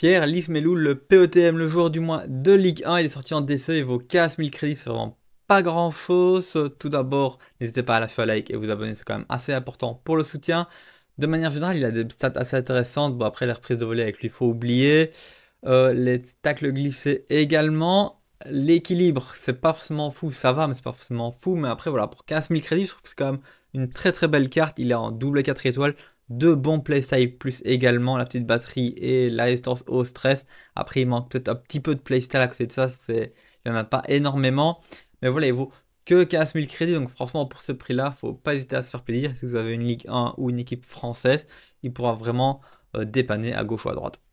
Pierre, Lismelou le POTM, le joueur du mois de Ligue 1, il est sorti en DCE, il vaut 15 000 crédits, c'est vraiment pas grand chose. Tout d'abord, n'hésitez pas à lâcher un like et vous abonner, c'est quand même assez important pour le soutien. De manière générale, il a des stats assez intéressantes. Bon, après, la reprise de volée avec lui, il faut oublier. Euh, les tacles glissés également. L'équilibre, c'est pas forcément fou, ça va, mais c'est pas forcément fou. Mais après, voilà, pour 15 000 crédits, je trouve que c'est quand même une très très belle carte. Il est en double 4 étoiles, deux bons playstyle plus également la petite batterie et la résistance au stress. Après, il manque peut-être un petit peu de playstyle à côté de ça, il n'y en a pas énormément. Mais voilà, il vaut que 15 000 crédits, donc franchement, pour ce prix-là, faut pas hésiter à se faire plaisir. Si vous avez une Ligue 1 ou une équipe française, il pourra vraiment euh, dépanner à gauche ou à droite.